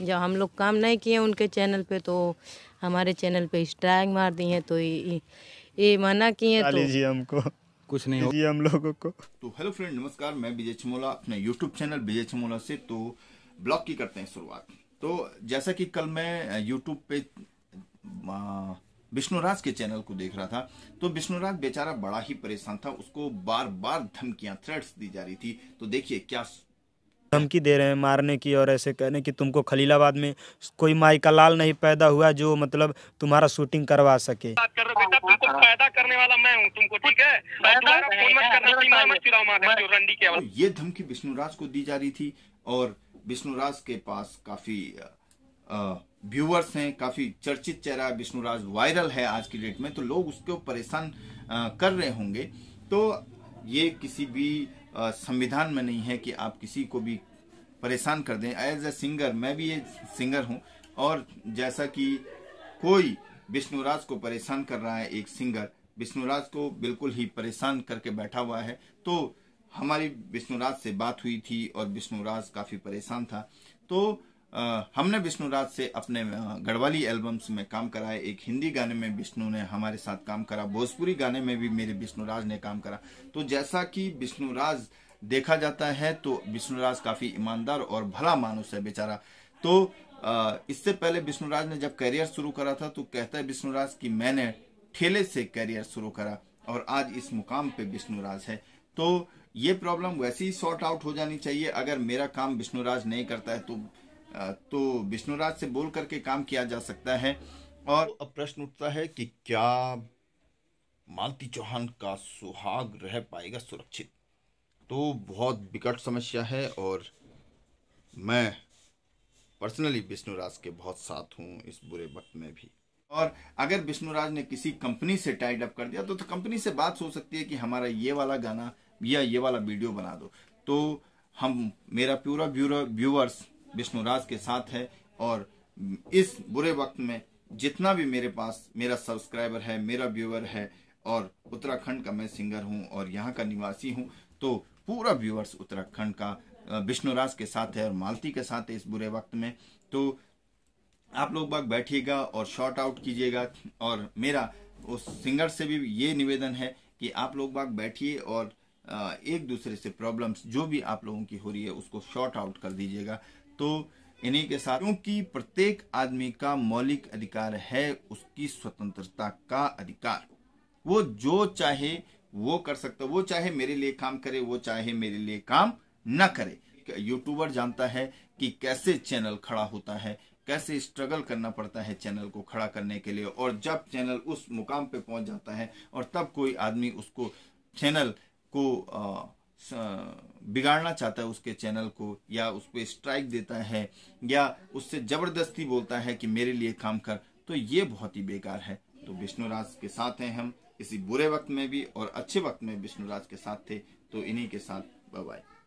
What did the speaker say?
जब हम लोग काम नहीं किए उनके चैनल पे तो हमारे चैनल पे स्ट्राइक मार दी है तो ये मना किए तो जी हमको कुछ नहीं जी हम लोगों को तो हेलो फ्रेंड नमस्कार मैं विजय छमोला अपने यूट्यूब चैनल विजय छमोला से तो ब्लॉग की करते हैं शुरुआत तो जैसा कि कल मैं यूट्यूब पे विष्णुराज के चैनल को देख रहा था तो विष्णुराज बेचारा बड़ा ही परेशान था उसको बार बार धमकियां थ्रेड्स दी जा रही थी तो देखिए क्या धमकी दे रहे हैं मारने की और ऐसे कहने कि तुमको खलीलाबाद में कोई माई का लाल नहीं पैदा हुआ जो मतलब तुम्हारा शूटिंग करवा सके कर बेटा तुमको पैदा करने वाला मैं हूँ तुमको ठीक है ये धमकी विष्णुराज को दी जा रही थी और विष्णुराज के पास काफी व्यूअर्स हैं काफी चर्चित चेहरा विष्णुराज वायरल है आज की डेट में तो लोग उसको परेशान कर रहे होंगे तो ये किसी भी संविधान में नहीं है कि आप किसी को भी परेशान कर दें एज ए सिंगर मैं भी ये सिंगर हूँ और जैसा कि कोई विष्णुराज को परेशान कर रहा है एक सिंगर विष्णुराज को बिल्कुल ही परेशान करके बैठा हुआ है तो हमारी विष्णुराज से बात हुई थी और विष्णुराज काफ़ी परेशान था तो हमने विष्णुराज से अपने गढ़वाली एल्बम्स में काम कराए एक हिंदी गाने में विष्णु ने हमारे साथ काम करा भोजपुरी गाने में भी मेरे विष्णुराज ने काम करा तो जैसा कि विष्णुराज देखा जाता है तो विष्णुराज काफी ईमानदार और भला मानुस है बेचारा तो इससे पहले विष्णुराज ने जब करियर शुरू करा था तो कहता है विष्णुराज की मैंने ठेले से करियर शुरू करा और आज इस मुकाम पे विष्णुराज है तो ये प्रॉब्लम वैसे ही सॉर्ट आउट हो जानी चाहिए अगर मेरा काम विष्णुराज नहीं करता है तो तो विष्णुराज से बोल करके काम किया जा सकता है और अब प्रश्न उठता है कि क्या मालती चौहान का सुहाग रह पाएगा सुरक्षित तो बहुत विकट समस्या है और मैं पर्सनली विष्णुराज के बहुत साथ हूँ इस बुरे वक्त में भी और अगर विष्णुराज ने किसी कंपनी से टाइड अप कर दिया तो, तो कंपनी से बात हो सकती है कि हमारा ये वाला गाना या ये वाला वीडियो बना दो तो हम मेरा पूरा व्यूअर्स विष्णुराज के साथ है और इस बुरे वक्त में जितना भी मेरे पास मेरा सब्सक्राइबर है मेरा व्यूअर है और उत्तराखंड का मैं सिंगर हूँ और यहाँ का निवासी हूँ तो पूरा व्यूअर्स उत्तराखंड का विष्णुराज के साथ है और मालती के साथ है इस बुरे वक्त में तो आप लोग बाग बैठिएगा और शॉर्ट आउट कीजिएगा और मेरा उस सिंगर से भी ये निवेदन है कि आप लोग बाग बैठिए और एक दूसरे से प्रॉब्लम्स जो भी आप लोगों की हो रही है उसको शॉर्ट आउट कर दीजिएगा तो इन्हीं के साथ क्योंकि प्रत्येक आदमी का मौलिक अधिकार है उसकी स्वतंत्रता का अधिकार वो जो चाहे वो कर सकता वो चाहे मेरे लिए काम करे वो चाहे मेरे लिए काम न करे यूट्यूबर जानता है कि कैसे चैनल खड़ा होता है कैसे स्ट्रगल करना पड़ता है चैनल को खड़ा करने के लिए और जब चैनल उस मुकाम पे पहुंच जाता है और तब कोई आदमी उसको चैनल को आ, बिगाड़ना चाहता है उसके चैनल को या उस पर स्ट्राइक देता है या उससे जबरदस्ती बोलता है कि मेरे लिए काम कर तो ये बहुत ही बेकार है तो विष्णुराज के साथ हैं हम इसी बुरे वक्त में भी और अच्छे वक्त में विष्णुराज के साथ थे तो इन्हीं के साथ बाय